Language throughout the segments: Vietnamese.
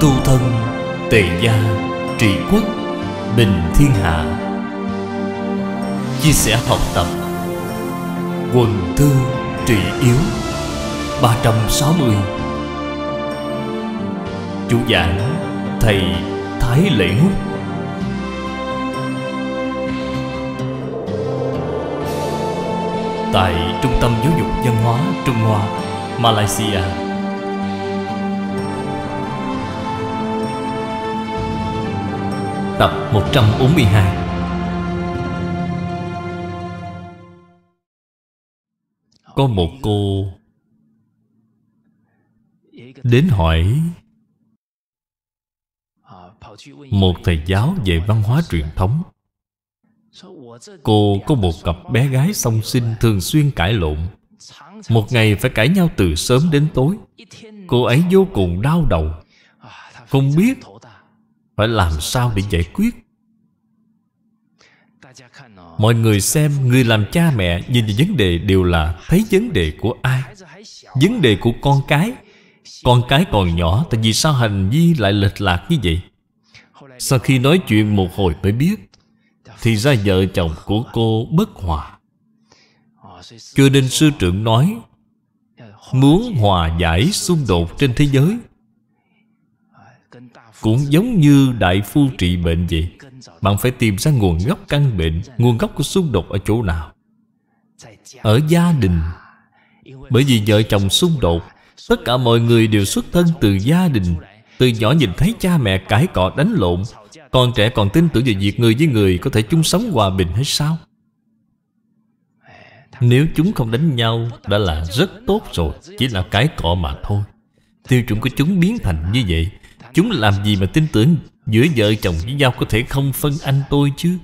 tu thân tề gia trị quốc bình thiên hạ chia sẻ học tập quần thư trị yếu 360 chủ giảng thầy Thái Lệ Ngút Tại Trung tâm Giáo dục Văn hóa Trung Hoa, Malaysia Tập 142 Có một cô Đến hỏi một thầy giáo về văn hóa truyền thống cô có một cặp bé gái song sinh thường xuyên cãi lộn một ngày phải cãi nhau từ sớm đến tối cô ấy vô cùng đau đầu không biết phải làm sao để giải quyết mọi người xem người làm cha mẹ nhìn vào vấn đề đều là thấy vấn đề của ai vấn đề của con cái con cái còn nhỏ tại vì sao hành vi lại lệch lạc như vậy sau khi nói chuyện một hồi mới biết Thì ra vợ chồng của cô bất hòa Cho nên sư trưởng nói Muốn hòa giải xung đột trên thế giới Cũng giống như đại phu trị bệnh vậy Bạn phải tìm ra nguồn gốc căn bệnh Nguồn gốc của xung đột ở chỗ nào Ở gia đình Bởi vì vợ chồng xung đột Tất cả mọi người đều xuất thân từ gia đình từ nhỏ nhìn thấy cha mẹ cãi cọ đánh lộn Con trẻ còn tin tưởng về việc người với người Có thể chung sống hòa bình hay sao Nếu chúng không đánh nhau Đã là rất tốt rồi Chỉ là cãi cọ mà thôi Tiêu chuẩn của chúng biến thành như vậy Chúng làm gì mà tin tưởng Giữa vợ chồng với nhau có thể không phân anh tôi chứ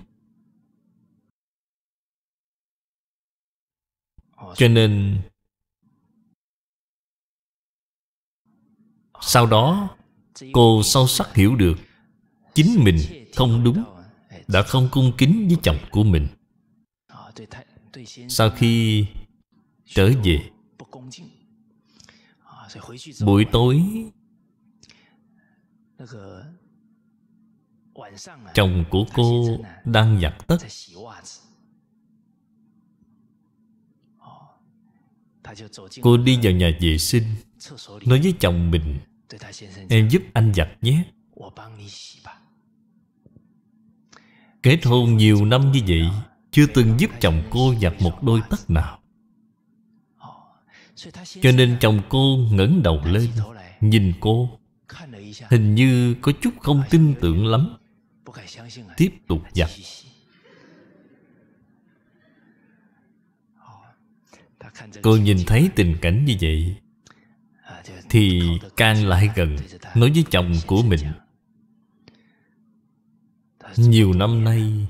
Cho nên Sau đó cô sâu sắc hiểu được chính mình không đúng đã không cung kính với chồng của mình sau khi trở về buổi tối à. chồng của cô à. đang giặt tất cô đi vào nhà vệ sinh nói với chồng mình Em giúp anh giặt nhé Kết hôn nhiều năm như vậy Chưa từng giúp chồng cô giặt một đôi tất nào ờ, Cho nên chồng cô ngẩng đầu lên Nhìn cô Hình như có chút không tin tưởng lắm Tiếp tục giặt ờ, Cô nhìn thấy tình cảnh như vậy thì càng lại gần nói với chồng của mình nhiều năm nay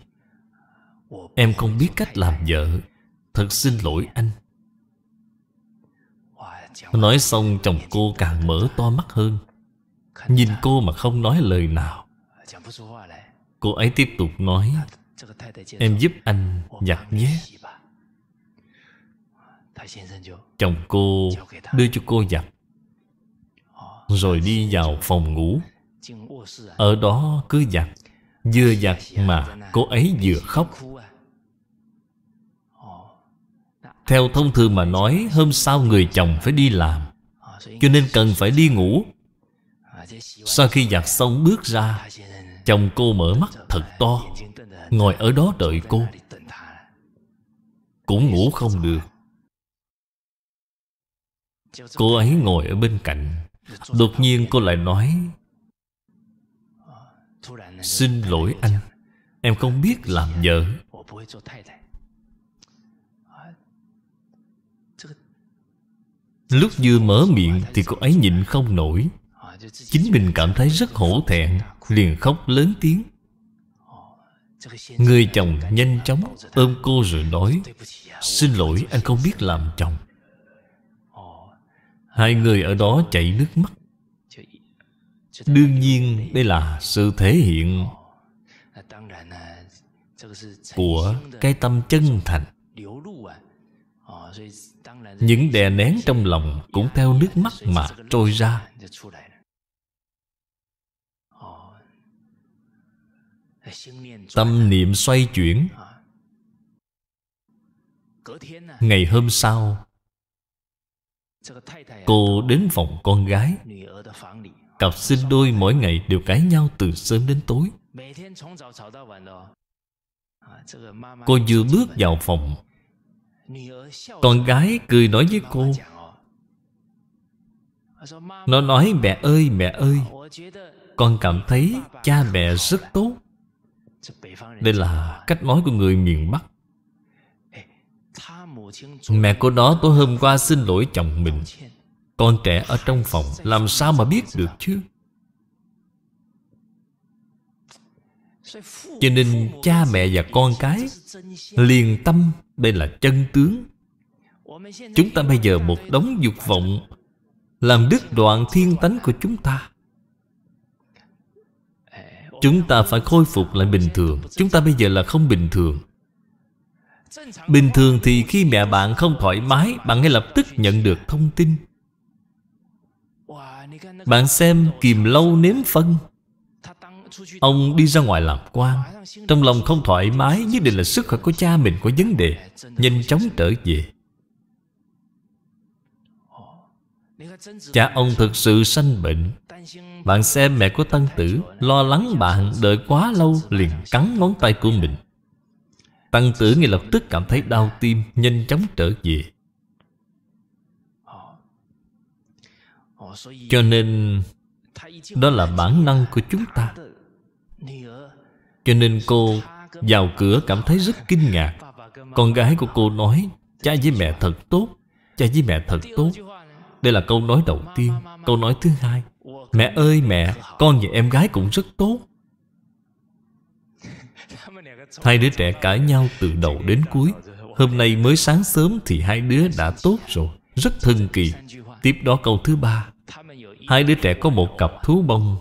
em không biết cách làm vợ thật xin lỗi anh nói xong chồng cô càng mở to mắt hơn nhìn cô mà không nói lời nào cô ấy tiếp tục nói em giúp anh giặt nhé chồng cô đưa cho cô giặt rồi đi vào phòng ngủ ở đó cứ giặt vừa giặt mà cô ấy vừa khóc theo thông thường mà nói hôm sau người chồng phải đi làm cho nên cần phải đi ngủ sau khi giặt xong bước ra chồng cô mở mắt thật to ngồi ở đó đợi cô cũng ngủ không được cô ấy ngồi ở bên cạnh Đột nhiên cô lại nói Xin lỗi anh Em không biết làm vợ Lúc vừa mở miệng thì cô ấy nhịn không nổi Chính mình cảm thấy rất hổ thẹn Liền khóc lớn tiếng Người chồng nhanh chóng ôm cô rồi nói Xin lỗi anh không biết làm chồng Hai người ở đó chảy nước mắt Đương nhiên đây là sự thể hiện Của cái tâm chân thành Những đè nén trong lòng Cũng theo nước mắt mà trôi ra Tâm niệm xoay chuyển Ngày hôm sau À? Cô đến phòng con gái Cặp sinh đôi mỗi ngày đều cãi nhau từ sớm đến tối à, Cô vừa bước vào phòng Con gái cười nói với cô à, Nó nói mẹ ơi mẹ ơi Con cảm thấy cha mẹ rất tốt Đây là cách nói của người miền Bắc Mẹ của nó tối hôm qua xin lỗi chồng mình Con trẻ ở trong phòng Làm sao mà biết được chứ Cho nên cha mẹ và con cái Liền tâm Đây là chân tướng Chúng ta bây giờ một đống dục vọng Làm đứt đoạn thiên tánh của chúng ta Chúng ta phải khôi phục lại bình thường Chúng ta bây giờ là không bình thường Bình thường thì khi mẹ bạn không thoải mái Bạn ngay lập tức nhận được thông tin Bạn xem kìm lâu nếm phân Ông đi ra ngoài làm quan Trong lòng không thoải mái Nhất định là sức khỏe của cha mình có vấn đề Nhanh chóng trở về Cha ông thực sự sanh bệnh Bạn xem mẹ của tăng tử Lo lắng bạn đợi quá lâu Liền cắn ngón tay của mình Tăng tử ngay lập tức cảm thấy đau tim Nhanh chóng trở về Cho nên Đó là bản năng của chúng ta Cho nên cô vào cửa cảm thấy rất kinh ngạc Con gái của cô nói Cha với mẹ thật tốt Cha với mẹ thật tốt Đây là câu nói đầu tiên Câu nói thứ hai Mẹ ơi mẹ Con và em gái cũng rất tốt Hai đứa trẻ cãi nhau từ đầu đến cuối Hôm nay mới sáng sớm thì hai đứa đã tốt rồi Rất thân kỳ Tiếp đó câu thứ ba Hai đứa trẻ có một cặp thú bông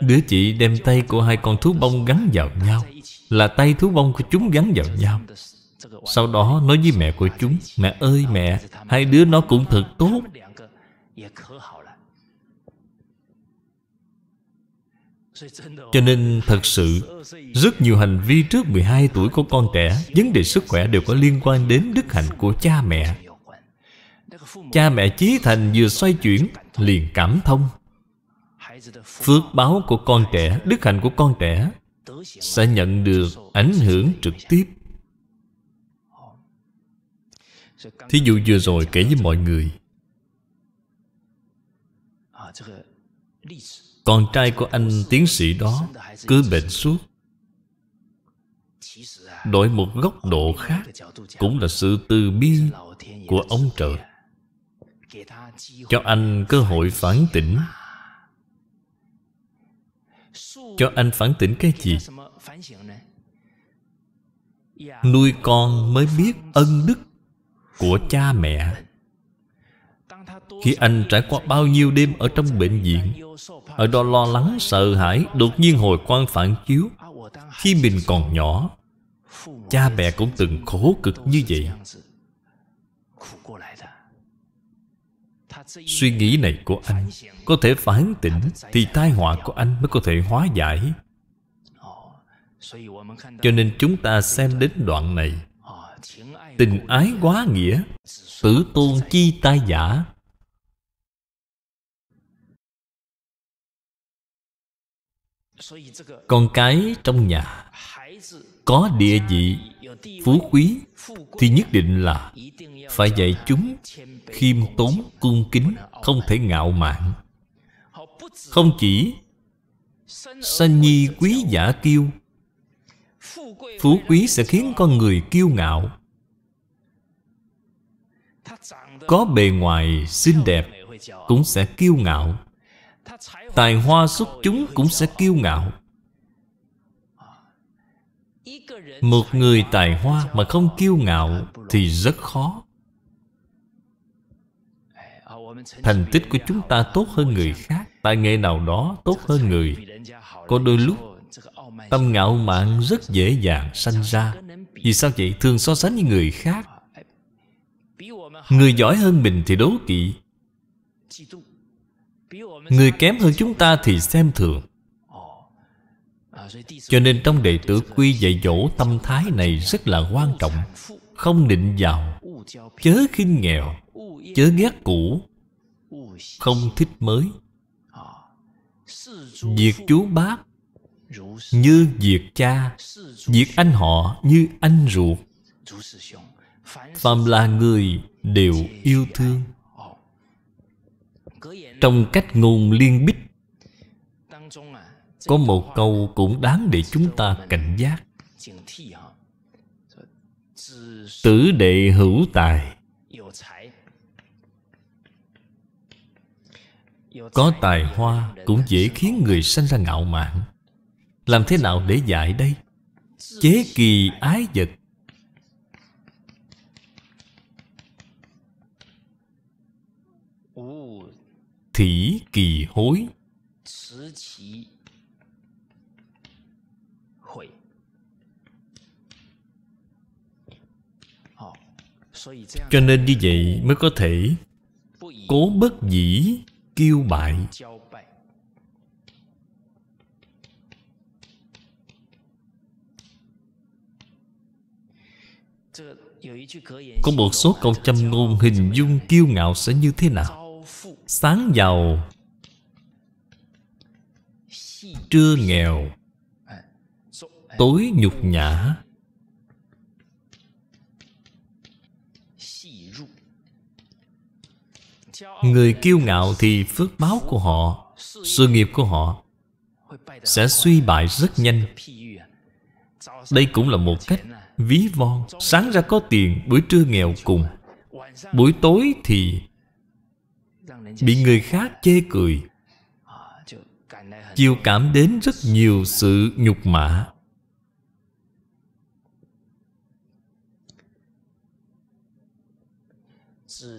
Đứa chị đem tay của hai con thú bông gắn vào nhau Là tay thú bông của chúng gắn vào nhau Sau đó nói với mẹ của chúng Mẹ ơi mẹ Hai đứa nó cũng thật tốt Cho nên thật sự Rất nhiều hành vi trước 12 tuổi của con trẻ Vấn đề sức khỏe đều có liên quan đến đức hạnh của cha mẹ Cha mẹ chí thành vừa xoay chuyển Liền cảm thông Phước báo của con trẻ Đức hạnh của con trẻ Sẽ nhận được ảnh hưởng trực tiếp Thí dụ vừa rồi kể với mọi người con trai của anh tiến sĩ đó Cứ bệnh suốt Đổi một góc độ khác Cũng là sự từ bi Của ông trời Cho anh cơ hội phản tỉnh Cho anh phản tỉnh cái gì Nuôi con mới biết ân đức Của cha mẹ khi anh trải qua bao nhiêu đêm ở trong bệnh viện ở đó lo lắng sợ hãi Đột nhiên hồi quan phản chiếu Khi mình còn nhỏ Cha mẹ cũng từng khổ cực như vậy Suy nghĩ này của anh Có thể phản tỉnh Thì tai họa của anh mới có thể hóa giải Cho nên chúng ta xem đến đoạn này Tình ái quá nghĩa Tử tôn chi tai giả con cái trong nhà có địa vị phú quý thì nhất định là phải dạy chúng khiêm tốn cung kính không thể ngạo mạn không chỉ sanh nhi quý giả kiêu phú quý sẽ khiến con người kiêu ngạo có bề ngoài xinh đẹp cũng sẽ kiêu ngạo Tài hoa xuất chúng cũng sẽ kiêu ngạo Một người tài hoa mà không kiêu ngạo Thì rất khó Thành tích của chúng ta tốt hơn người khác Tài nghệ nào đó tốt hơn người Có đôi lúc Tâm ngạo mạn rất dễ dàng sanh ra Vì sao vậy? Thường so sánh với người khác Người giỏi hơn mình thì đố kỵ người kém hơn chúng ta thì xem thường cho nên trong đệ tử quy dạy dỗ tâm thái này rất là quan trọng không định giàu chớ khinh nghèo chớ ghét cũ không thích mới việc chú bác như việc cha việc anh họ như anh ruột phàm là người đều yêu thương trong cách ngôn liên bích Có một câu cũng đáng để chúng ta cảnh giác Tử đệ hữu tài Có tài hoa cũng dễ khiến người sanh ra ngạo mạn Làm thế nào để dạy đây? Chế kỳ ái vật Thỉ kỳ hối Cho nên như vậy mới có thể Cố bất dĩ kiêu bại Có một số câu châm ngôn hình dung kiêu ngạo sẽ như thế nào sáng giàu trưa nghèo tối nhục nhã người kiêu ngạo thì phước báo của họ sự nghiệp của họ sẽ suy bại rất nhanh đây cũng là một cách ví von sáng ra có tiền buổi trưa nghèo cùng buổi tối thì bị người khác chê cười ờ, chiêu cảm đến rất nhiều sự nhục mạ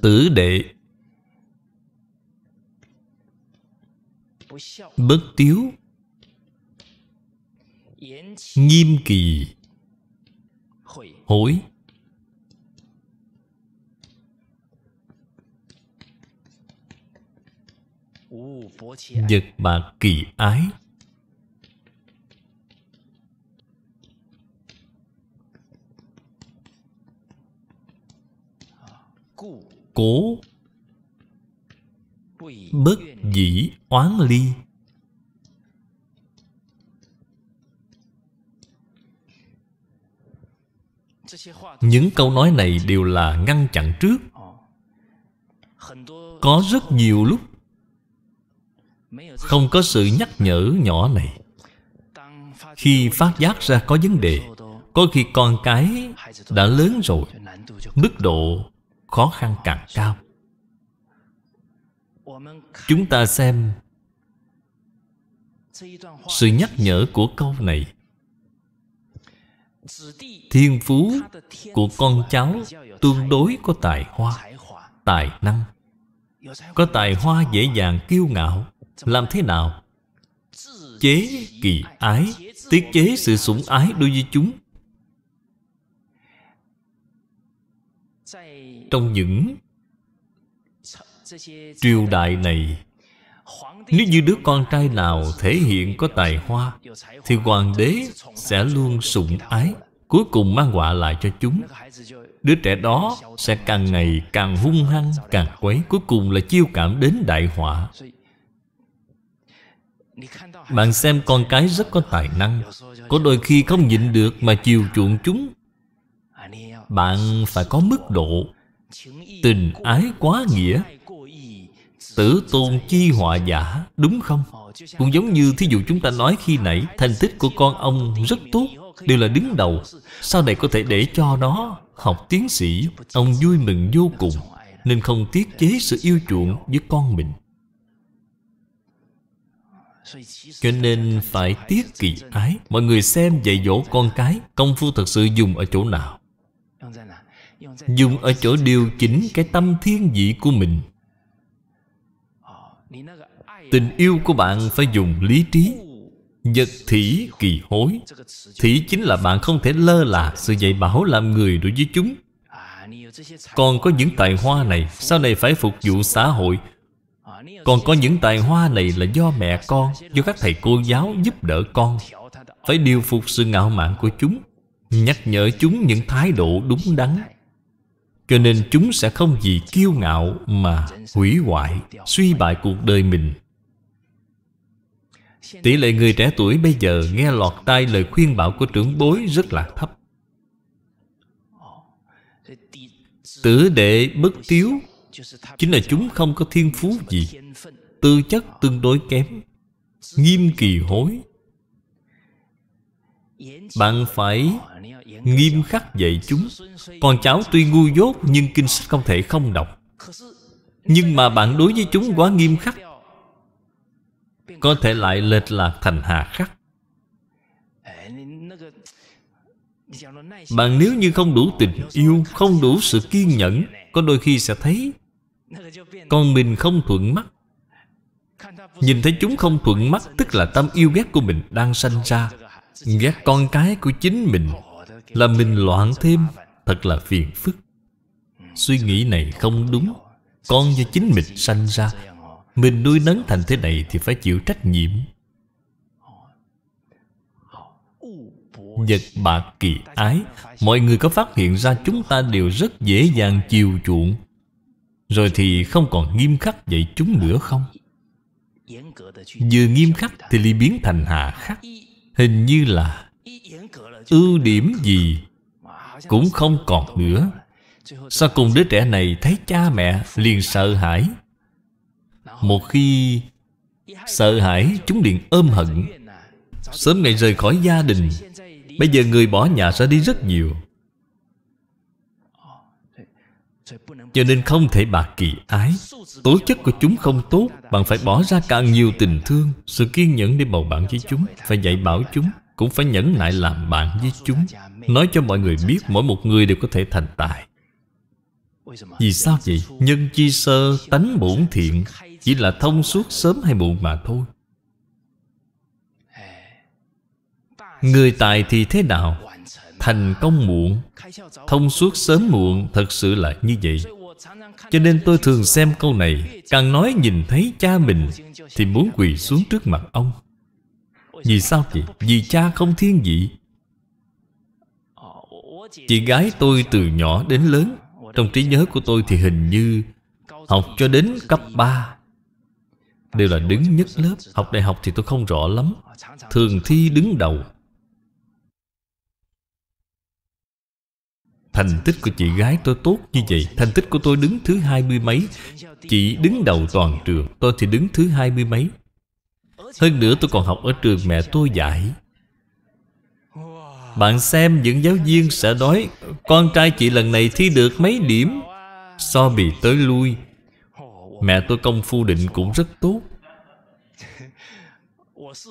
tử đệ bất tiếu nghiêm kỳ hối vật bạc kỳ ái cố bất dĩ oán ly những câu nói này đều là ngăn chặn trước ờ. có rất nhiều lúc không có sự nhắc nhở nhỏ này khi phát giác ra có vấn đề có khi con cái đã lớn rồi mức độ khó khăn càng cao chúng ta xem sự nhắc nhở của câu này thiên phú của con cháu tương đối có tài hoa tài năng có tài hoa dễ dàng kiêu ngạo làm thế nào Chế kỳ ái Tiết chế sự sủng ái đối với chúng Trong những Triều đại này Nếu như đứa con trai nào thể hiện có tài hoa Thì hoàng đế sẽ luôn sủng ái Cuối cùng mang họa lại cho chúng Đứa trẻ đó sẽ càng ngày càng hung hăng, càng quấy Cuối cùng là chiêu cảm đến đại họa bạn xem con cái rất có tài năng Có đôi khi không nhịn được mà chiều chuộng chúng Bạn phải có mức độ Tình ái quá nghĩa Tử tôn chi họa giả Đúng không? Cũng giống như thí dụ chúng ta nói khi nãy Thành tích của con ông rất tốt Đều là đứng đầu Sau này có thể để cho nó học tiến sĩ Ông vui mừng vô cùng Nên không tiết chế sự yêu chuộng với con mình cho nên phải tiết kỳ ái mọi người xem dạy dỗ con cái công phu thật sự dùng ở chỗ nào dùng ở chỗ điều chỉnh cái tâm thiên vị của mình tình yêu của bạn phải dùng lý trí Vật thỉ kỳ hối Thỉ chính là bạn không thể lơ là Sự dạy bảo làm người đối với chúng Còn có những tài hoa này Sau này phải phục vụ xã hội còn có những tài hoa này là do mẹ con Do các thầy cô giáo giúp đỡ con Phải điều phục sự ngạo mạn của chúng Nhắc nhở chúng những thái độ đúng đắn Cho nên chúng sẽ không vì kiêu ngạo Mà hủy hoại Suy bại cuộc đời mình Tỷ lệ người trẻ tuổi bây giờ Nghe lọt tai lời khuyên bảo của trưởng bối Rất là thấp Tử đệ bất tiếu chính là chúng không có thiên phú gì tư chất tương đối kém nghiêm kỳ hối bạn phải nghiêm khắc dạy chúng con cháu tuy ngu dốt nhưng kinh sách không thể không đọc nhưng mà bạn đối với chúng quá nghiêm khắc có thể lại lệch lạc thành hà khắc bạn nếu như không đủ tình yêu không đủ sự kiên nhẫn có đôi khi sẽ thấy con mình không thuận mắt Nhìn thấy chúng không thuận mắt Tức là tâm yêu ghét của mình đang sanh ra Ghét con cái của chính mình Là mình loạn thêm Thật là phiền phức Suy nghĩ này không đúng Con do chính mình sanh ra Mình nuôi nấng thành thế này Thì phải chịu trách nhiệm nhật bạc kỳ ái Mọi người có phát hiện ra chúng ta đều rất dễ dàng chiều chuộng rồi thì không còn nghiêm khắc dạy chúng nữa không? Vừa nghiêm khắc thì liền biến thành hạ khắc Hình như là ưu điểm gì cũng không còn nữa Sau cùng đứa trẻ này thấy cha mẹ liền sợ hãi Một khi sợ hãi chúng liền ôm hận Sớm ngày rời khỏi gia đình Bây giờ người bỏ nhà sẽ đi rất nhiều cho nên không thể bạc kỳ ái Tố chất của chúng không tốt Bạn phải bỏ ra càng nhiều tình thương Sự kiên nhẫn để bầu bạn với chúng Phải dạy bảo chúng Cũng phải nhẫn nại làm bạn với chúng Nói cho mọi người biết mỗi một người đều có thể thành tài Vì sao vậy? Nhân chi sơ tánh bổn thiện Chỉ là thông suốt sớm hay muộn mà thôi Người tài thì thế nào? Thành công muộn Thông suốt sớm muộn Thật sự là như vậy cho nên tôi thường xem câu này Càng nói nhìn thấy cha mình Thì muốn quỳ xuống trước mặt ông Vì sao vậy? Vì cha không thiên vị Chị gái tôi từ nhỏ đến lớn Trong trí nhớ của tôi thì hình như Học cho đến cấp 3 Đều là đứng nhất lớp Học đại học thì tôi không rõ lắm Thường thi đứng đầu Thành tích của chị gái tôi tốt như vậy Thành tích của tôi đứng thứ hai mươi mấy Chị đứng đầu toàn trường Tôi thì đứng thứ hai mươi mấy Hơn nữa tôi còn học ở trường mẹ tôi dạy Bạn xem những giáo viên sẽ nói Con trai chị lần này thi được mấy điểm So bì tới lui Mẹ tôi công phu định cũng rất tốt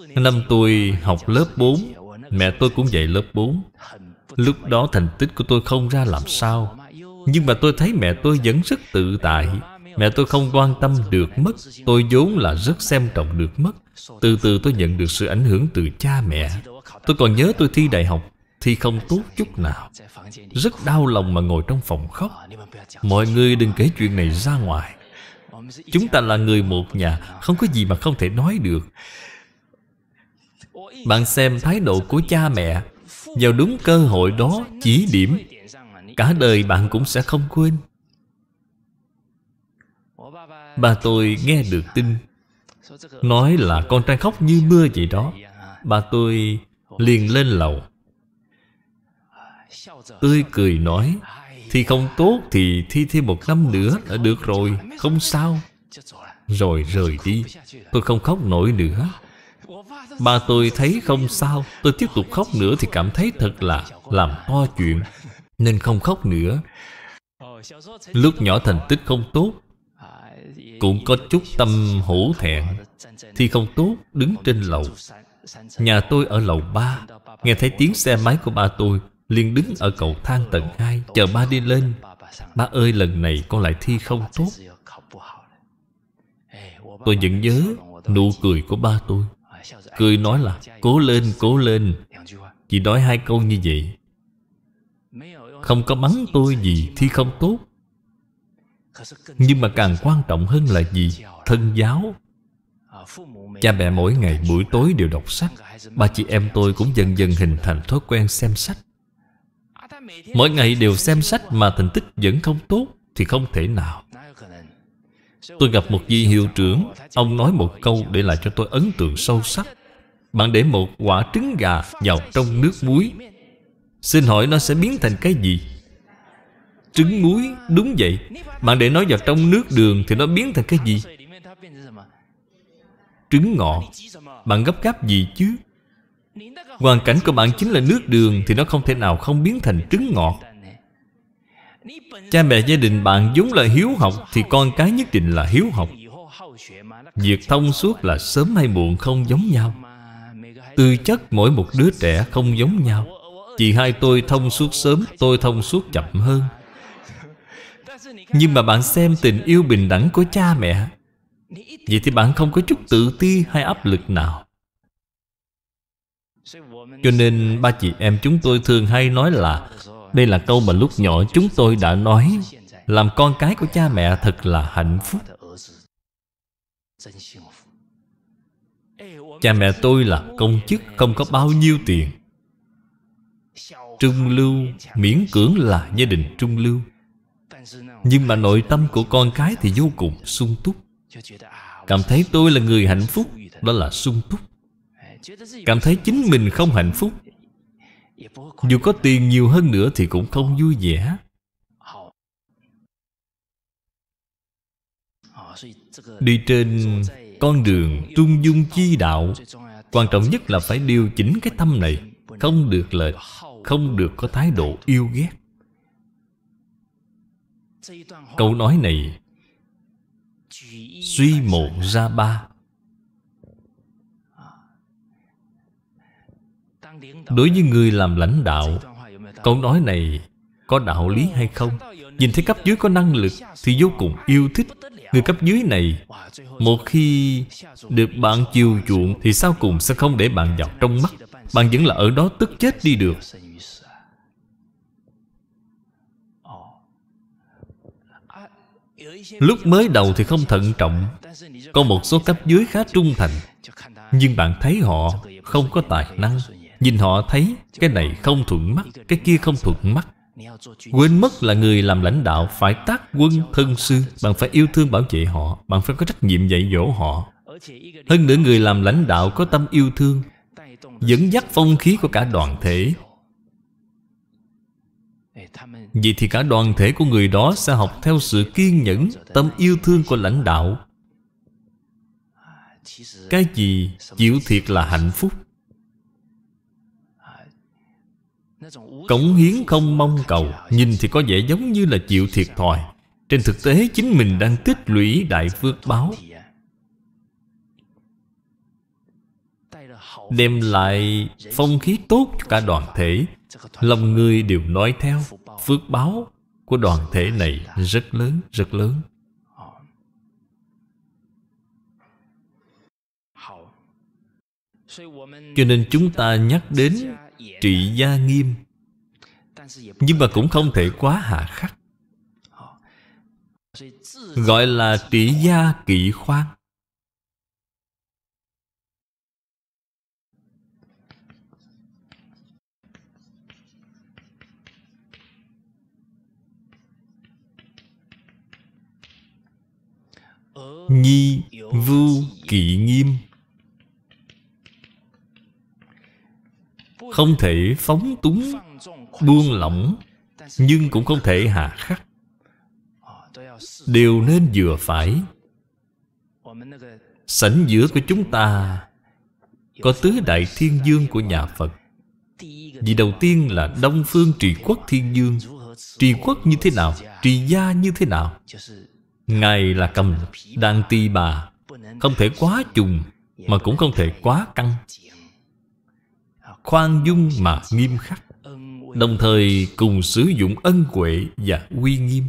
Năm tôi học lớp 4 Mẹ tôi cũng dạy lớp 4 Lúc đó thành tích của tôi không ra làm sao Nhưng mà tôi thấy mẹ tôi vẫn rất tự tại Mẹ tôi không quan tâm được mất Tôi vốn là rất xem trọng được mất Từ từ tôi nhận được sự ảnh hưởng từ cha mẹ Tôi còn nhớ tôi thi đại học Thi không tốt chút nào Rất đau lòng mà ngồi trong phòng khóc Mọi người đừng kể chuyện này ra ngoài Chúng ta là người một nhà Không có gì mà không thể nói được Bạn xem thái độ của cha mẹ vào đúng cơ hội đó chỉ điểm cả đời bạn cũng sẽ không quên bà tôi nghe được tin nói là con trai khóc như mưa vậy đó bà tôi liền lên lầu tươi cười nói thì không tốt thì thi thêm một năm nữa là được rồi không sao rồi rời đi tôi không khóc nổi nữa Ba tôi thấy không sao Tôi tiếp tục khóc nữa thì cảm thấy thật là Làm to chuyện Nên không khóc nữa Lúc nhỏ thành tích không tốt Cũng có chút tâm hổ thẹn Thi không tốt đứng trên lầu Nhà tôi ở lầu 3 Nghe thấy tiếng xe máy của ba tôi liền đứng ở cầu thang tầng 2 Chờ ba đi lên Ba ơi lần này con lại thi không tốt Tôi vẫn nhớ nụ cười của ba tôi Cười nói là Cố lên, cố lên Chỉ nói hai câu như vậy Không có mắng tôi gì thì không tốt Nhưng mà càng quan trọng hơn là gì Thân giáo Cha mẹ mỗi ngày buổi tối đều đọc sách Ba chị em tôi cũng dần dần hình thành thói quen xem sách Mỗi ngày đều xem sách mà thành tích vẫn không tốt Thì không thể nào Tôi gặp một vị hiệu trưởng Ông nói một câu để lại cho tôi ấn tượng sâu sắc Bạn để một quả trứng gà vào trong nước muối Xin hỏi nó sẽ biến thành cái gì? Trứng muối, đúng vậy Bạn để nó vào trong nước đường thì nó biến thành cái gì? Trứng ngọ Bạn gấp gáp gì chứ? Hoàn cảnh của bạn chính là nước đường Thì nó không thể nào không biến thành trứng ngọt Cha mẹ gia đình bạn vốn là hiếu học Thì con cái nhất định là hiếu học Việc thông suốt là sớm hay muộn không giống nhau Tư chất mỗi một đứa trẻ không giống nhau Chị hai tôi thông suốt sớm Tôi thông suốt chậm hơn Nhưng mà bạn xem tình yêu bình đẳng của cha mẹ Vậy thì bạn không có chút tự ti hay áp lực nào Cho nên ba chị em chúng tôi thường hay nói là đây là câu mà lúc nhỏ chúng tôi đã nói Làm con cái của cha mẹ thật là hạnh phúc Cha mẹ tôi là công chức không có bao nhiêu tiền Trung lưu miễn cưỡng là gia đình trung lưu Nhưng mà nội tâm của con cái thì vô cùng sung túc Cảm thấy tôi là người hạnh phúc Đó là sung túc Cảm thấy chính mình không hạnh phúc dù có tiền nhiều hơn nữa thì cũng không vui vẻ Đi trên con đường trung dung chi đạo Quan trọng nhất là phải điều chỉnh cái tâm này Không được lệch Không được có thái độ yêu ghét Câu nói này Suy một ra ba Đối với người làm lãnh đạo Câu nói này có đạo lý hay không Nhìn thấy cấp dưới có năng lực Thì vô cùng yêu thích Người cấp dưới này Một khi được bạn chiều chuộng Thì sau cùng sẽ không để bạn vào trong mắt Bạn vẫn là ở đó tức chết đi được Lúc mới đầu thì không thận trọng Có một số cấp dưới khá trung thành Nhưng bạn thấy họ không có tài năng Nhìn họ thấy Cái này không thuận mắt Cái kia không thuận mắt Quên mất là người làm lãnh đạo Phải tác quân thân sư Bạn phải yêu thương bảo vệ họ Bạn phải có trách nhiệm dạy dỗ họ Hơn nữa người làm lãnh đạo có tâm yêu thương Dẫn dắt phong khí của cả đoàn thể Vậy thì cả đoàn thể của người đó sẽ học theo sự kiên nhẫn, tâm yêu thương của lãnh đạo. Cái gì chịu thiệt là hạnh phúc. Cống hiến không mong cầu Nhìn thì có vẻ giống như là chịu thiệt thòi Trên thực tế chính mình đang tích lũy đại phước báo Đem lại phong khí tốt cho cả đoàn thể Lòng người đều nói theo Phước báo của đoàn thể này rất lớn, rất lớn Cho nên chúng ta nhắc đến trị gia nghiêm nhưng mà cũng không thể quá hạ khắc gọi là trị gia kỵ khoan nhi vu kỵ nghiêm Không thể phóng túng Buông lỏng Nhưng cũng không thể hạ khắc Đều nên vừa phải Sảnh giữa của chúng ta Có tứ đại thiên dương của nhà Phật Vì đầu tiên là Đông Phương Trì Quốc Thiên Dương Trì Quốc như thế nào? Trì Gia như thế nào? Ngài là cầm đàn tỳ bà Không thể quá trùng Mà cũng không thể quá căng khoan dung mà nghiêm khắc Đồng thời cùng sử dụng ân huệ và uy nghiêm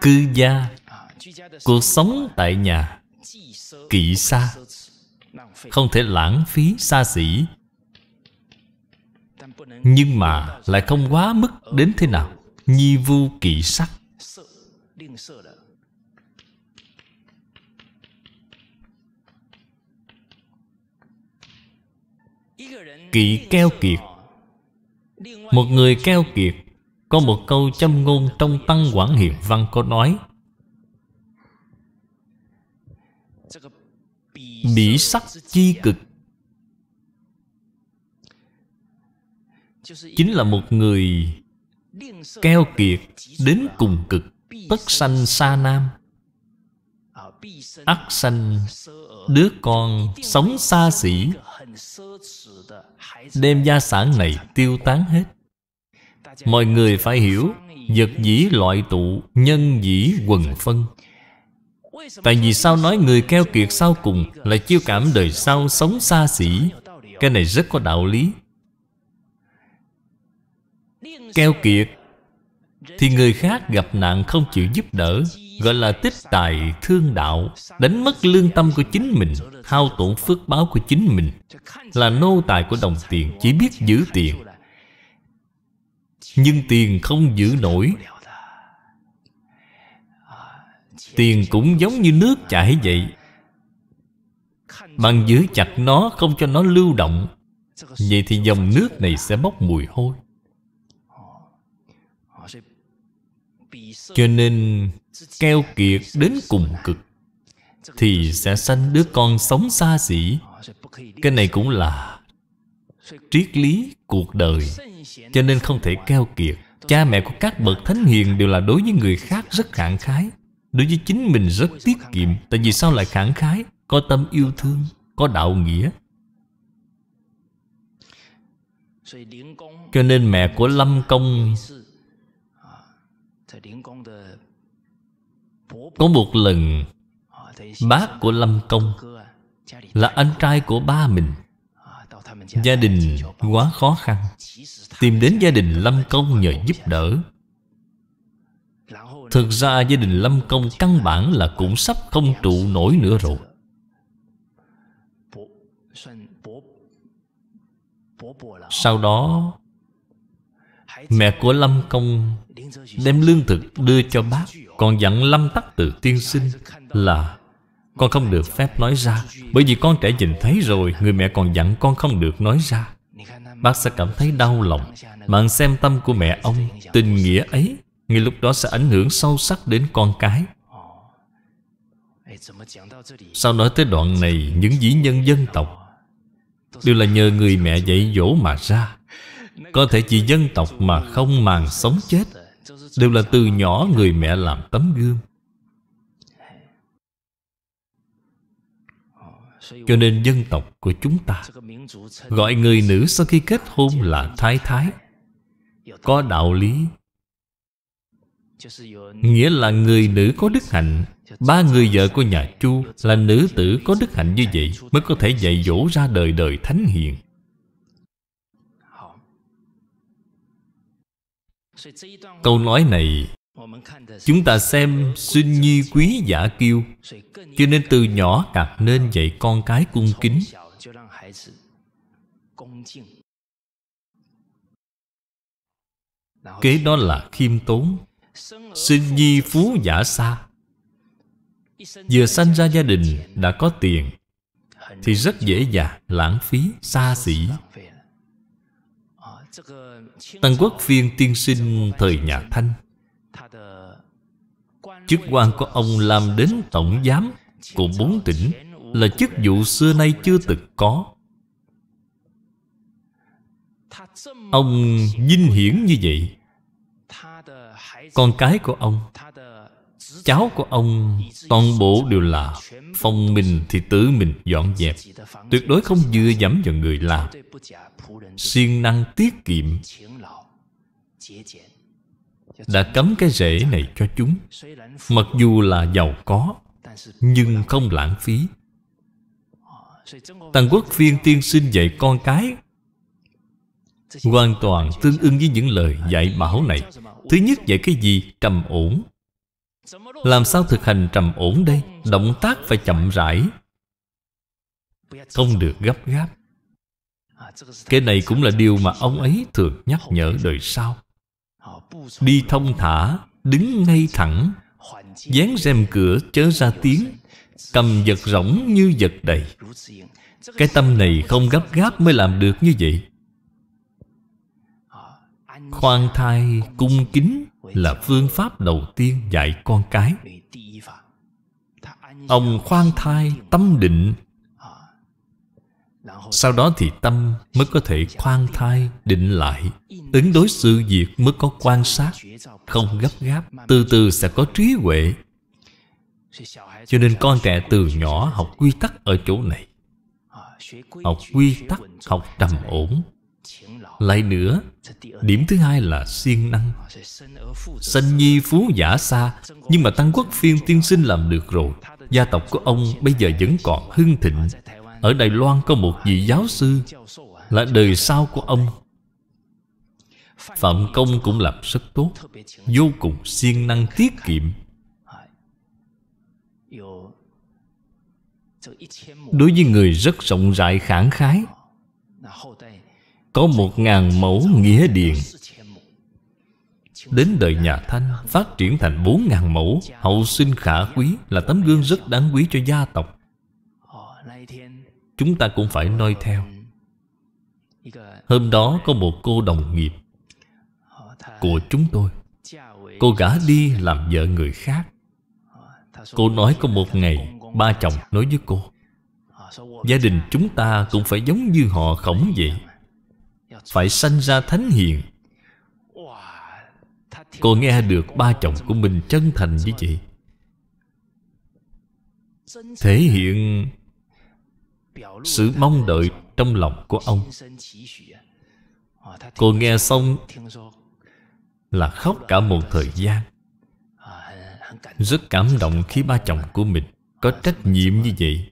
Cư gia Cuộc sống tại nhà Kỵ xa Không thể lãng phí xa xỉ Nhưng mà lại không quá mức đến thế nào Nhi vu kỵ sắc kỳ keo kiệt một người keo kiệt có một câu châm ngôn trong tăng quảng hiệp văn có nói bỉ sắc chi cực chính là một người keo kiệt đến cùng cực tất sanh xa nam ắt sanh đứa con sống xa xỉ đem gia sản này tiêu tán hết mọi người phải hiểu vật dĩ loại tụ nhân dĩ quần phân tại vì sao nói người keo kiệt sau cùng là chiêu cảm đời sau sống xa xỉ cái này rất có đạo lý keo kiệt thì người khác gặp nạn không chịu giúp đỡ Gọi là tích tài thương đạo Đánh mất lương tâm của chính mình Hao tổn phước báo của chính mình Là nô tài của đồng tiền Chỉ biết giữ tiền Nhưng tiền không giữ nổi Tiền cũng giống như nước chảy vậy Bằng giữ chặt nó không cho nó lưu động Vậy thì dòng nước này sẽ bốc mùi hôi Cho nên keo kiệt đến cùng cực thì sẽ sanh đứa con sống xa xỉ cái này cũng là triết lý cuộc đời cho nên không thể keo kiệt cha mẹ của các bậc thánh hiền đều là đối với người khác rất khẳng khái đối với chính mình rất tiết kiệm tại vì sao lại khẳng khái có tâm yêu thương có đạo nghĩa cho nên mẹ của lâm công có một lần Bác của Lâm Công Là anh trai của ba mình Gia đình quá khó khăn Tìm đến gia đình Lâm Công nhờ giúp đỡ Thực ra gia đình Lâm Công căn bản là cũng sắp không trụ nổi nữa rồi Sau đó Mẹ của Lâm Công đem lương thực đưa cho bác còn dặn lâm tắc từ tiên sinh là con không được phép nói ra bởi vì con trẻ nhìn thấy rồi người mẹ còn dặn con không được nói ra bác sẽ cảm thấy đau lòng mạng xem tâm của mẹ ông tình nghĩa ấy ngay lúc đó sẽ ảnh hưởng sâu sắc đến con cái sao nói tới đoạn này những dĩ nhân dân tộc đều là nhờ người mẹ dạy dỗ mà ra có thể chỉ dân tộc mà không màng sống chết Đều là từ nhỏ người mẹ làm tấm gương Cho nên dân tộc của chúng ta Gọi người nữ sau khi kết hôn là thái thái Có đạo lý Nghĩa là người nữ có đức hạnh Ba người vợ của nhà Chu Là nữ tử có đức hạnh như vậy Mới có thể dạy dỗ ra đời đời thánh hiền câu nói này chúng ta xem sinh nhi quý giả kiêu cho nên từ nhỏ càng nên dạy con cái cung kính kế đó là khiêm tốn sinh nhi phú giả xa vừa sanh ra gia đình đã có tiền thì rất dễ dàng lãng phí xa xỉ Tăng Quốc viên tiên sinh thời nhà Thanh Chức quan của ông làm đến tổng giám của bốn tỉnh Là chức vụ xưa nay chưa từng có Ông vinh hiển như vậy Con cái của ông cháu của ông toàn bộ đều là phong mình thì tự mình dọn dẹp tuyệt đối không dưa dẫm vào người làm siêng năng tiết kiệm đã cấm cái rễ này cho chúng mặc dù là giàu có nhưng không lãng phí tần quốc phiên tiên sinh dạy con cái hoàn toàn tương ưng với những lời dạy bảo này thứ nhất dạy cái gì trầm ổn làm sao thực hành trầm ổn đây Động tác phải chậm rãi Không được gấp gáp Cái này cũng là điều mà ông ấy thường nhắc nhở đời sau Đi thông thả Đứng ngay thẳng Dán rèm cửa chớ ra tiếng Cầm vật rỗng như vật đầy Cái tâm này không gấp gáp mới làm được như vậy Khoan thai cung kính là phương pháp đầu tiên dạy con cái ông khoan thai tâm định sau đó thì tâm mới có thể khoan thai định lại ứng đối sự việc mới có quan sát không gấp gáp từ từ sẽ có trí huệ cho nên con trẻ từ nhỏ học quy tắc ở chỗ này học quy tắc học trầm ổn lại nữa điểm thứ hai là siêng năng sanh nhi phú giả xa nhưng mà tăng quốc phiên tiên sinh làm được rồi gia tộc của ông bây giờ vẫn còn hưng thịnh ở đài loan có một vị giáo sư là đời sau của ông phạm công cũng làm rất tốt vô cùng siêng năng tiết kiệm đối với người rất rộng rãi khảng khái có một ngàn mẫu nghĩa điền Đến đời nhà Thanh Phát triển thành bốn ngàn mẫu Hậu sinh khả quý Là tấm gương rất đáng quý cho gia tộc Chúng ta cũng phải noi theo Hôm đó có một cô đồng nghiệp Của chúng tôi Cô gả đi làm vợ người khác Cô nói có một ngày Ba chồng nói với cô Gia đình chúng ta cũng phải giống như họ khổng vậy phải sanh ra thánh hiền cô nghe được ba chồng của mình chân thành với chị thể hiện sự mong đợi trong lòng của ông cô nghe xong là khóc cả một thời gian rất cảm động khi ba chồng của mình có trách nhiệm như vậy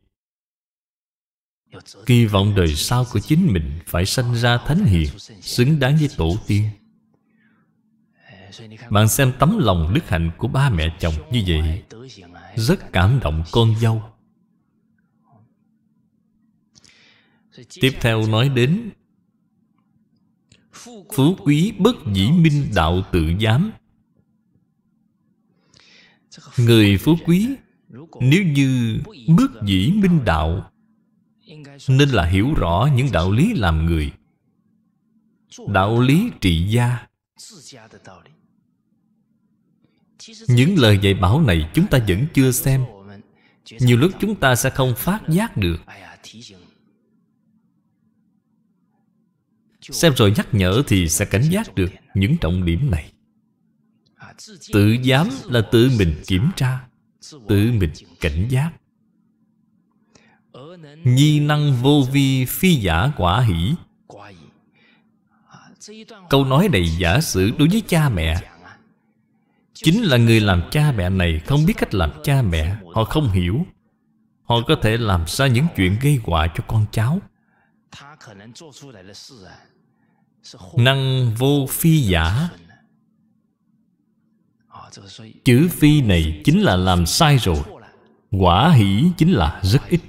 Kỳ vọng đời sau của chính mình Phải sanh ra thánh hiền Xứng đáng với tổ tiên Bạn xem tấm lòng đức hạnh của ba mẹ chồng như vậy Rất cảm động con dâu Tiếp theo nói đến Phú quý bất dĩ minh đạo tự giám Người phú quý Nếu như bất dĩ minh đạo nên là hiểu rõ những đạo lý làm người đạo lý trị gia những lời dạy bảo này chúng ta vẫn chưa xem nhiều lúc chúng ta sẽ không phát giác được xem rồi nhắc nhở thì sẽ cảnh giác được những trọng điểm này tự dám là tự mình kiểm tra tự mình cảnh giác Nhi năng vô vi phi giả quả hỷ Câu nói này giả sử đối với cha mẹ Chính là người làm cha mẹ này không biết cách làm cha mẹ Họ không hiểu Họ có thể làm ra những chuyện gây họa cho con cháu Năng vô phi giả Chữ phi này chính là làm sai rồi Quả hỷ chính là rất ít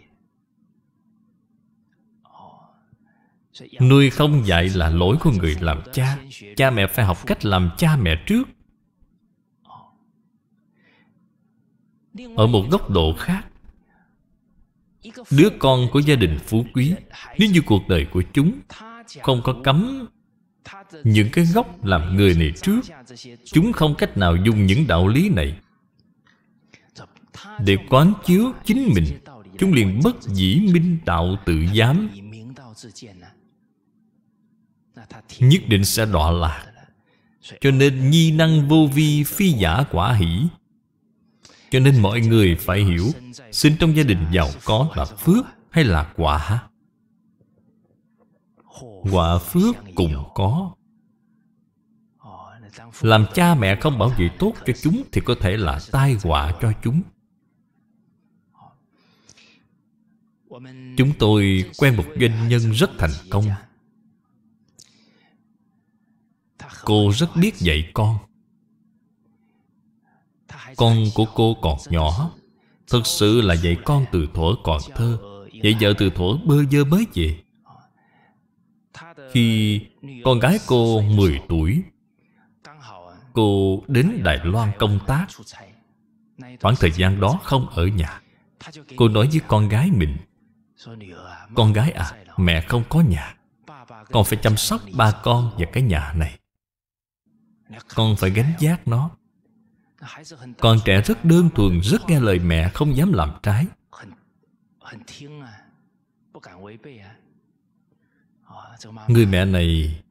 Nuôi không dạy là lỗi của người làm cha Cha mẹ phải học cách làm cha mẹ trước Ở một góc độ khác Đứa con của gia đình phú quý Nếu như cuộc đời của chúng Không có cấm Những cái gốc làm người này trước Chúng không cách nào dùng những đạo lý này Để quán chiếu chính mình Chúng liền bất dĩ minh đạo tự giám nhất định sẽ đọa lạc cho nên nhi năng vô vi phi giả quả hỷ cho nên mọi người phải hiểu sinh trong gia đình giàu có là phước hay là quả quả phước cùng có làm cha mẹ không bảo vệ tốt cho chúng thì có thể là tai họa cho chúng chúng tôi quen một doanh nhân rất thành công Cô rất biết dạy con Con của cô còn nhỏ Thật sự là dạy con từ thuở còn thơ Dạy vợ từ thuở bơ dơ mới về Khi con gái cô 10 tuổi Cô đến Đài Loan công tác Khoảng thời gian đó không ở nhà Cô nói với con gái mình Con gái à, mẹ không có nhà Con phải chăm sóc ba con và cái nhà này con phải gánh giác nó Con trẻ rất đơn thuần Rất nghe lời mẹ không dám làm trái Người mẹ này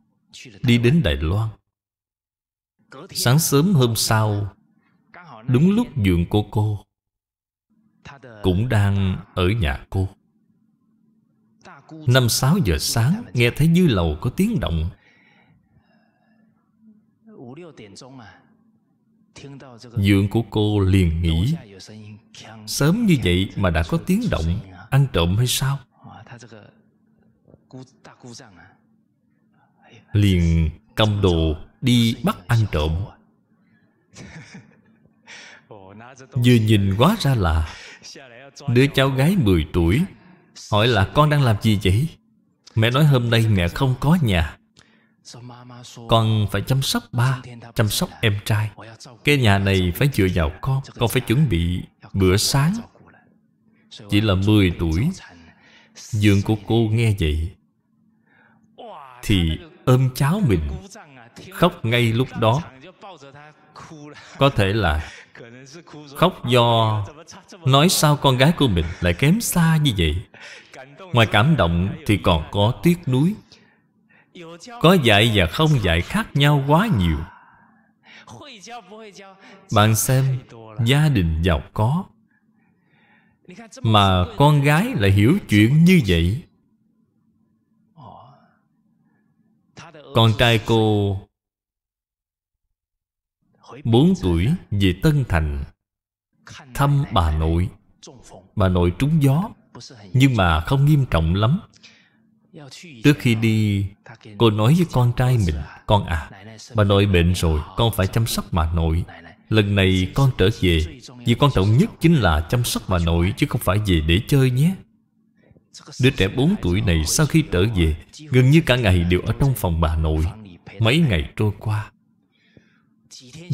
Đi đến Đài Loan Sáng sớm hôm sau Đúng lúc giường của cô Cũng đang ở nhà cô Năm sáu giờ sáng Nghe thấy dưới lầu có tiếng động Dượng của cô liền nghĩ Sớm như vậy mà đã có tiếng động Ăn trộm hay sao Liền cầm đồ đi bắt ăn trộm Vừa nhìn quá ra là Đứa cháu gái 10 tuổi Hỏi là con đang làm gì vậy Mẹ nói hôm nay mẹ không có nhà con phải chăm sóc ba Chăm sóc em trai Cái nhà này phải dựa vào con Con phải chuẩn bị bữa sáng Chỉ là 10 tuổi giường của cô nghe vậy Thì ôm cháu mình Khóc ngay lúc đó Có thể là Khóc do Nói sao con gái của mình lại kém xa như vậy Ngoài cảm động thì còn có tiếc nuối có dạy và không dạy khác nhau quá nhiều bạn xem gia đình giàu có mà con gái lại hiểu chuyện như vậy con trai cô bốn tuổi về Tân Thành Thăm bà nội Bà nội trúng gió Nhưng mà không nghiêm trọng lắm Trước khi đi Cô nói với con trai mình Con à Bà nội bệnh rồi Con phải chăm sóc bà nội Lần này con trở về vì quan trọng nhất chính là chăm sóc bà nội Chứ không phải về để chơi nhé Đứa trẻ 4 tuổi này sau khi trở về Gần như cả ngày đều ở trong phòng bà nội Mấy ngày trôi qua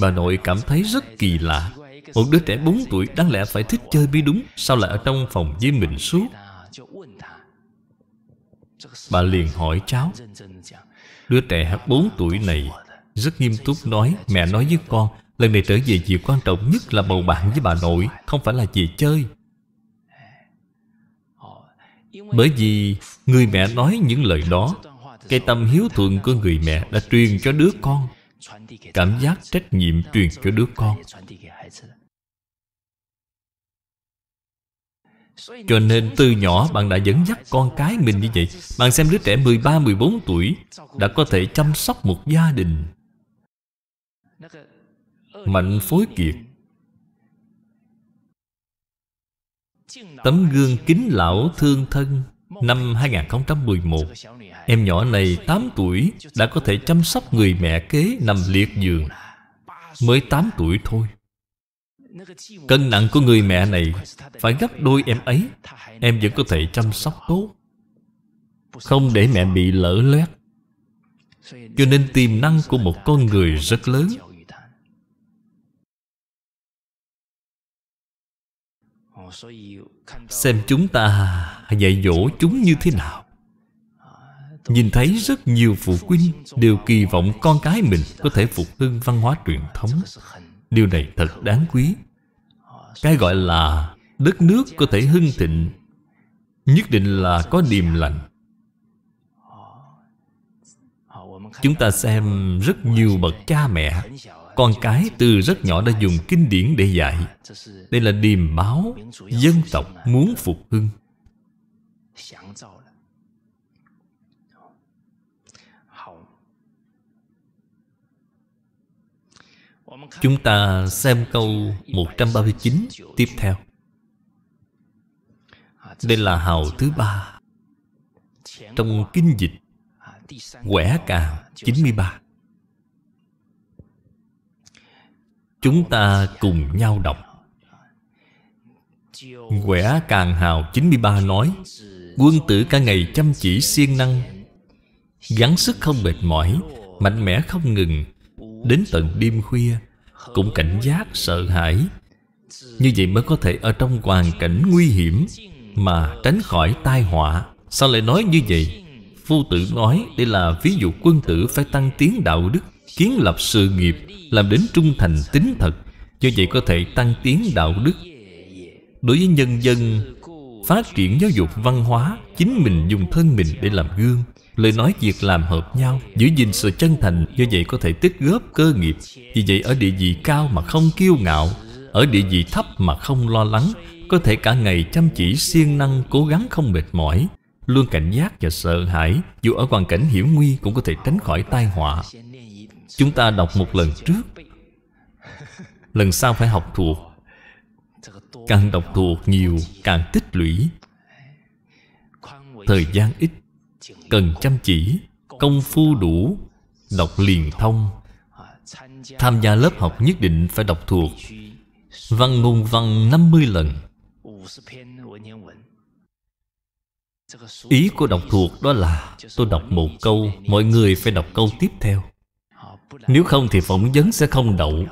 Bà nội cảm thấy rất kỳ lạ Một đứa trẻ 4 tuổi đáng lẽ phải thích chơi mới đúng Sao lại ở trong phòng với mình suốt Bà liền hỏi cháu Đứa trẻ 4 tuổi này Rất nghiêm túc nói Mẹ nói với con Lần này trở về việc quan trọng nhất là bầu bạn với bà nội Không phải là gì chơi Bởi vì người mẹ nói những lời đó Cái tâm hiếu thuận của người mẹ đã truyền cho đứa con Cảm giác trách nhiệm truyền cho đứa con Cho nên từ nhỏ bạn đã dẫn dắt con cái mình như vậy Bạn xem đứa trẻ 13-14 tuổi Đã có thể chăm sóc một gia đình Mạnh phối kiệt Tấm gương kính lão thương thân Năm 2011 Em nhỏ này 8 tuổi Đã có thể chăm sóc người mẹ kế nằm liệt giường Mới 8 tuổi thôi Cân nặng của người mẹ này Phải gấp đôi em ấy Em vẫn có thể chăm sóc tốt Không để mẹ bị lỡ lét Cho nên tiềm năng của một con người rất lớn Xem chúng ta dạy dỗ chúng như thế nào Nhìn thấy rất nhiều phụ huynh đều kỳ vọng con cái mình có thể phục hưng văn hóa truyền thống Điều này thật đáng quý Cái gọi là đất nước có thể hưng thịnh Nhất định là có điềm lành Chúng ta xem rất nhiều bậc cha mẹ Con cái từ rất nhỏ đã dùng kinh điển để dạy Đây là điềm báo Dân tộc muốn phục hưng Chúng ta xem câu 139 tiếp theo Đây là hào thứ ba Trong kinh dịch Quẻ cà 93 Chúng ta cùng nhau đọc Quẻ càng hào 93 nói Quân tử cả ngày chăm chỉ siêng năng gắng sức không mệt mỏi Mạnh mẽ không ngừng Đến tận đêm khuya Cũng cảnh giác sợ hãi Như vậy mới có thể ở trong hoàn cảnh nguy hiểm Mà tránh khỏi tai họa Sao lại nói như vậy Phu tử nói đây là ví dụ quân tử phải tăng tiến đạo đức Kiến lập sự nghiệp Làm đến trung thành tính thật Như vậy có thể tăng tiến đạo đức Đối với nhân dân Phát triển giáo dục văn hóa Chính mình dùng thân mình để làm gương Lời nói việc làm hợp nhau Giữ gìn sự chân thành Do vậy có thể tích góp cơ nghiệp Vì vậy ở địa vị cao mà không kiêu ngạo Ở địa vị thấp mà không lo lắng Có thể cả ngày chăm chỉ siêng năng Cố gắng không mệt mỏi Luôn cảnh giác và sợ hãi Dù ở hoàn cảnh hiểm nguy cũng có thể tránh khỏi tai họa Chúng ta đọc một lần trước Lần sau phải học thuộc Càng đọc thuộc nhiều Càng tích lũy Thời gian ít cần chăm chỉ công phu đủ đọc liền thông tham gia lớp học nhất định phải đọc thuộc văn ngôn văn 50 lần ý của đọc thuộc đó là tôi đọc một câu mọi người phải đọc câu tiếp theo nếu không thì phỏng vấn sẽ không đậu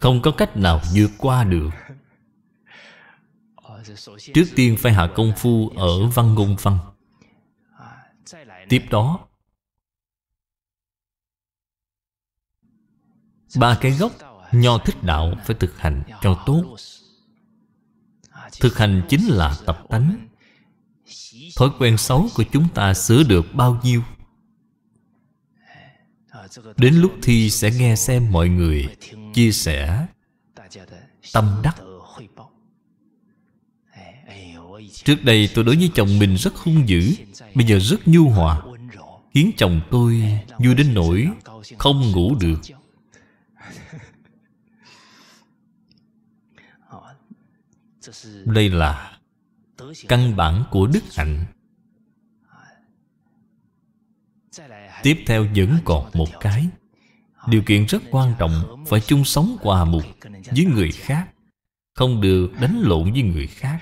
Không có cách nào vượt qua được Trước tiên phải hạ công phu ở văn ngôn văn Tiếp đó Ba cái gốc Nho thích đạo phải thực hành cho tốt Thực hành chính là tập tánh Thói quen xấu của chúng ta sửa được bao nhiêu Đến lúc thi sẽ nghe xem mọi người Chia sẻ Tâm đắc Trước đây tôi đối với chồng mình rất hung dữ Bây giờ rất nhu hòa Khiến chồng tôi vui đến nỗi Không ngủ được Đây là Căn bản của đức hạnh Tiếp theo vẫn còn một cái Điều kiện rất quan trọng Phải chung sống hòa mục Với người khác Không được đánh lộn với người khác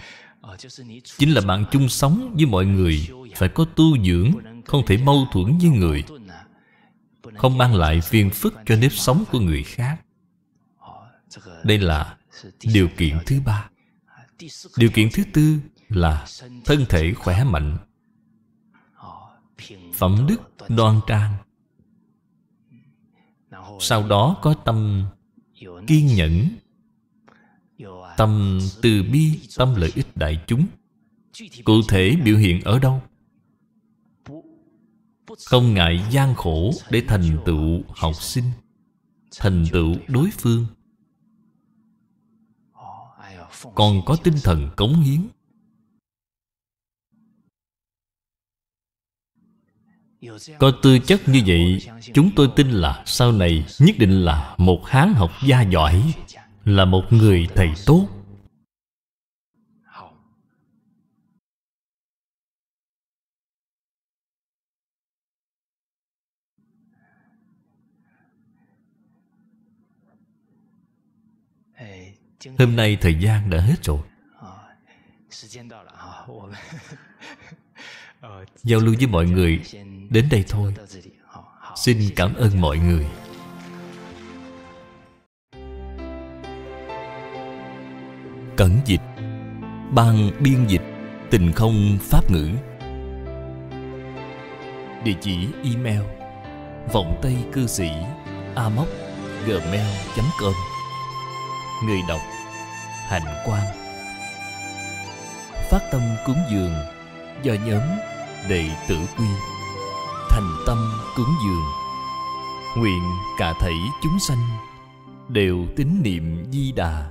chính là bạn chung sống với mọi người phải có tu dưỡng không thể mâu thuẫn với người không mang lại phiền phức cho nếp sống của người khác đây là điều kiện thứ ba điều kiện thứ tư là thân thể khỏe mạnh phẩm đức đoan trang sau đó có tâm kiên nhẫn tâm từ bi tâm lợi ích đại chúng cụ thể biểu hiện ở đâu không ngại gian khổ để thành tựu học sinh thành tựu đối phương còn có tinh thần cống hiến có tư chất như vậy chúng tôi tin là sau này nhất định là một hán học gia giỏi là một người thầy tốt hôm nay thời gian đã hết rồi giao lưu với mọi người đến đây thôi xin cảm ơn mọi người cẩn dịch ban biên dịch tình không pháp ngữ địa chỉ email vọng tây cư sĩ amoc gmail com người đọc hành quang phát tâm cúng dường do nhóm đệ tử quy thành tâm cúng dường nguyện cả thảy chúng sanh đều tín niệm di đà